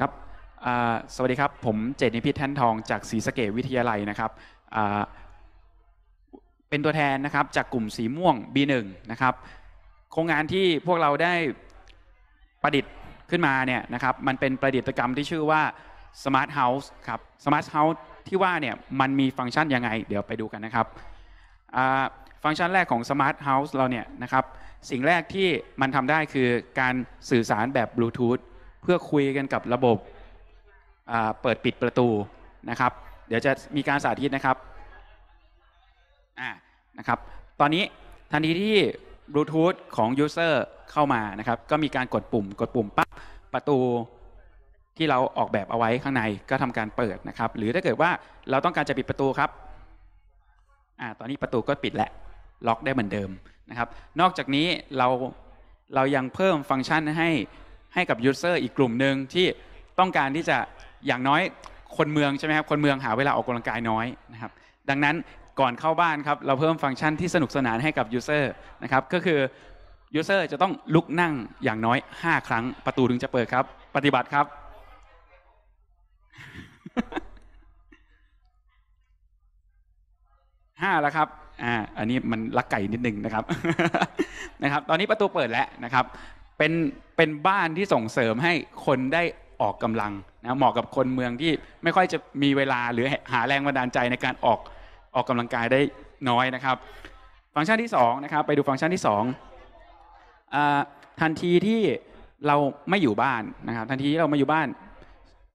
ครับสวัสดีครับ ผมเจตนิพิษแท่นทองจากศรีสะเกดวิทยาลัยนะครับ เป็นตัวแทนนะครับจากกลุ่มสีม่วง B1 นะ ครับ โครงงานที่พวกเราได้ประดิษฐ์ขึ้นมาเนี่ย นะครับ มันเป็นประดิษฐกรรมที่ชื่อว่า Smart House ครับ Smart House ที่ว่า เนี่ย มันมีฟังก์ชัน ยังไง เดี๋ยวไปดูกันนะครับฟังก์ชันแรกของ Smart House เราเนี่ยนะครับ สิ่งแรกที่มันทำได้คือการสื่อสารแบบบลูทูธเพื่อคุยกันกับระบบเปิดปิดประตูนะครับ เดี๋ยวจะมีการสาธิตนะครับนะครับ ตอนนี้ทันที ที่บลูทูธของยูเซอร์เข้ามานะครับ ก็มีการกดปุ่ม กดปุ่มปั๊บประตูที่เราออกแบบเอาไว้ข้างในก็ทำการเปิดนะครับ หรือถ้าเกิดว่าเราต้องการจะปิดประตูครับอ่าตอนนี้ประตูก็ปิดและล็อกได้เหมือนเดิมนะครับ นอกจากนี้เราเรายังเพิ่มฟังก์ชันให้ให้กับยูเซอร์อีกกลุ่มหนึ่งที่ต้องการที่จะอย่างน้อย คนเมืองใช่ไหมครับคนเมืองหาเวลาออกกำลังกายน้อยนะครับ ดังนั้นก่อนเข้าบ้านครับ เราเพิ่มฟังก์ชันที่สนุกสนานให้กับยูเซอร์นะครับ ก็คือยูเซอร์จะต้องลุกนั่งอย่างน้อย5ครั้งประตูถึงจะเปิดครับ ปฏิบัติครับห้าแล้วครับอ่าอันนี้มันลักไก่นิดนึงนะครับ นะครับ ตอนนี้ประตูเปิดแล้วนะครับเป็น เป็นบ้านที่ส่งเสริมให้คนได้ออกกำลังนะเหมาะกับคนเมืองที่ไม่ค่อยจะมีเวลาหรือหาแรงบันดาลใจในการออก ออกกำลังกายได้น้อยนะครับ ฟังก์ชันที่2นะครับไปดูฟังก์ชันที่2ทันทีที่เราไม่อยู่บ้านนะครับ ทันทีที่เราไม่อยู่บ้าน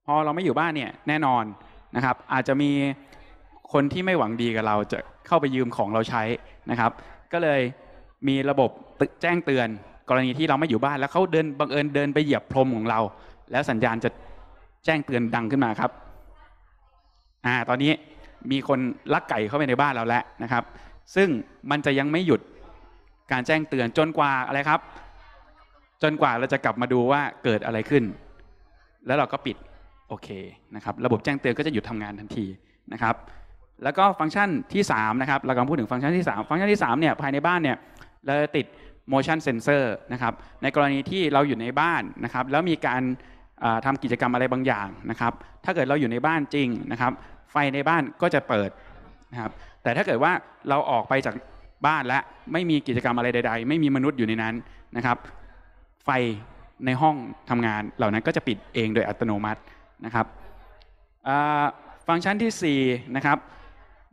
พอเราไม่อยู่บ้านเนี่ยแน่นอนนะครับอาจจะมีคนที่ไม่หวังดีกับเราจะเข้าไปยืมของเราใช้นะครับ ก็เลยมีระบบแจ้งเตือนกรณีที่เราไม่อยู่บ้านแล้วเขาเดินบังเอิญเดินไปเหยียบพรมของเรา แล้วสัญญาณจะแจ้งเตือนดังขึ้นมาครับอ่าตอนนี้มีคนลักไก่เข้าไปในบ้านเราแล้วนะครับ ซึ่งมันจะยังไม่หยุดการแจ้งเตือนจนกว่าอะไรครับ จนกว่าเราจะกลับมาดูว่าเกิดอะไรขึ้น แล้วเราก็ปิดโอเคนะครับ ระบบแจ้งเตือนก็จะหยุดทำงานทันทีนะครับ แล้วก็ฟังก์ชันที่ 3 นะครับเรากำลังพูดถึงฟังก์ชันที่ 3 ฟังก์ชันที่3เนี่ยภายในบ้านเนี่ยเราติด motion sensor นะครับในกรณีที่เราอยู่ในบ้านนะครับ แล้วมีการทำกิจกรรมอะไรบางอย่างนะครับ ถ้าเกิดเราอยู่ในบ้านจริงนะครับ ไฟในบ้านก็จะเปิดนะครับแต่ถ้าเกิดว่าเราออกไปจากบ้านและไม่มีกิจกรรมอะไรใด ๆ ไม่มีมนุษย์อยู่ในนั้นนะครับ ไฟในห้องทำงานเหล่านั้นก็จะปิดเองโดยอัตโนมัตินะครับฟังก์ชันที่ 4 นะครับ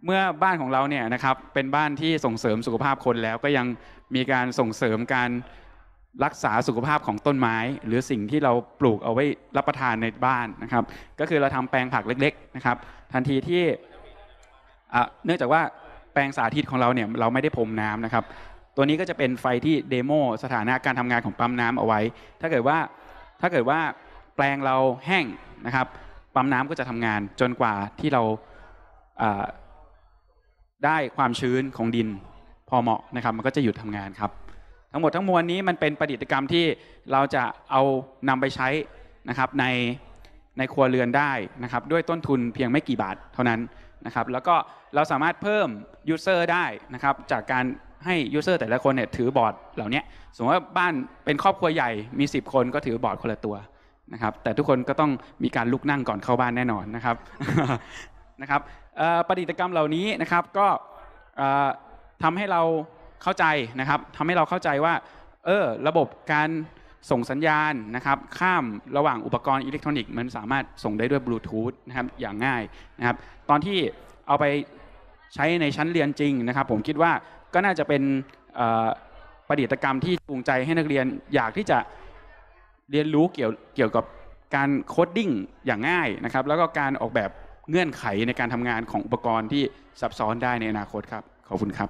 เมื่อบ้านของเราเนี่ยนะครับเป็นบ้านที่ส่งเสริมสุขภาพคนแล้ว ก็ยังมีการส่งเสริมการรักษาสุขภาพของต้นไม้หรือสิ่งที่เราปลูกเอาไว้รับประทานในบ้านนะครับ ก็คือเราทำแปลงผักเล็กๆนะครับ ทันทีที่เนื่องจากว่าแปลงสาธิตของเราเนี่ยเราไม่ได้พรมน้ำนะครับ ตัวนี้ก็จะเป็นไฟที่เดโมสถานะการทำงานของปั๊มน้ำเอาไว้ถ้าเกิดว่าถ้าเกิดว่าแปลงเราแห้งนะครับปั๊มน้ำก็จะทำงานจนกว่าที่เราได้ความชื้นของดินพอเหมาะนะครับมันก็จะหยุดทำงานครับ ทั้งหมดทั้งมวลนี้มันเป็นประดิษฐกรรมที่เราจะเอานำไปใช้นะครับในในครัวเรือนได้นะครับ ด้วยต้นทุนเพียงไม่กี่บาทเท่านั้นนะครับ แล้วก็เราสามารถเพิ่มยูเซอร์ได้นะครับ จากการให้ยูเซอร์แต่ละคนเนี่ยถือบอร์ดเหล่านี้ สมมติว่าบ้านเป็นครอบครัวใหญ่มี 10 คนก็ถือบอร์ดคนละตัวนะครับแต่ทุกคนก็ต้องมีการลุกนั่งก่อนเข้าบ้านแน่นอนนะครับนะครับประดิษฐกรรมเหล่านี้นะครับก็ทำให้เราเข้าใจนะครับทำให้เราเข้าใจว่าเออระบบการส่งสัญญาณนะครับข้ามระหว่างอุปกรณ์อิเล็กทรอนิกส์มันสามารถส่งได้ด้วยบลูทูธนะครับอย่างง่ายนะครับตอนที่เอาไปใช้ในชั้นเรียนจริงนะครับผมคิดว่าก็น่าจะเป็นประดิษฐกรรมที่จูงใจให้นักเรียนอยากที่จะเรียนรู้เกี่ยวเกี่ยวกับการโคดดิ้งอย่างง่ายนะครับแล้วก็การออกแบบเงื่อนไขในการทำงานของอุปกรณ์ที่ซับซ้อนได้ในอนาคตครับ ขอบคุณครับ